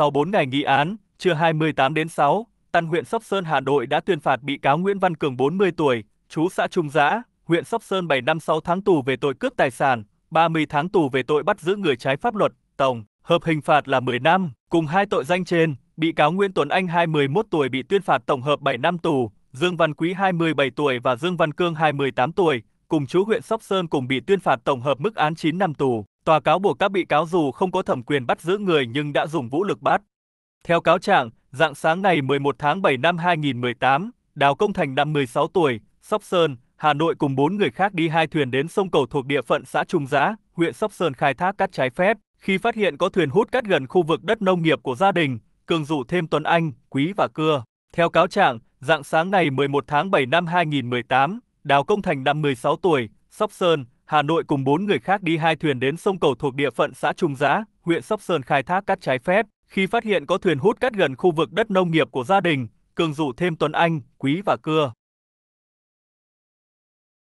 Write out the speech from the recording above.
Sau 4 ngày nghị án, trưa 28 đến 6, Tân huyện Sóc Sơn Hà Nội đã tuyên phạt bị cáo Nguyễn Văn Cường 40 tuổi, chú xã Trung Giã, huyện Sóc Sơn 7 năm 6 tháng tù về tội cướp tài sản, 30 tháng tù về tội bắt giữ người trái pháp luật, tổng hợp hình phạt là 10 năm. Cùng hai tội danh trên, bị cáo Nguyễn Tuấn Anh 21 tuổi bị tuyên phạt tổng hợp 7 năm tù, Dương Văn Quý 27 tuổi và Dương Văn Cương 28 tuổi, cùng chú huyện Sóc Sơn cùng bị tuyên phạt tổng hợp mức án 9 năm tù. Tòa cáo buộc các bị cáo dù không có thẩm quyền bắt giữ người nhưng đã dùng vũ lực bắt. Theo cáo trạng, dạng sáng ngày 11 tháng 7 năm 2018, Đào Công Thành năm 16 tuổi, Sóc Sơn, Hà Nội cùng 4 người khác đi hai thuyền đến sông cầu thuộc địa phận xã Trung Giã, huyện Sóc Sơn khai thác cát trái phép. Khi phát hiện có thuyền hút cát gần khu vực đất nông nghiệp của gia đình, Cường rủ thêm Tuấn Anh, Quý và Cưa. Theo cáo trạng, dạng sáng ngày 11 tháng 7 năm 2018, Đào Công Thành năm 16 tuổi, Sóc Sơn, Hà Nội cùng 4 người khác đi hai thuyền đến sông Cầu thuộc địa phận xã Trung Giã, huyện Sóc Sơn khai thác cát trái phép. Khi phát hiện có thuyền hút cát gần khu vực đất nông nghiệp của gia đình, Cường rủ thêm Tuấn Anh, Quý và Cưa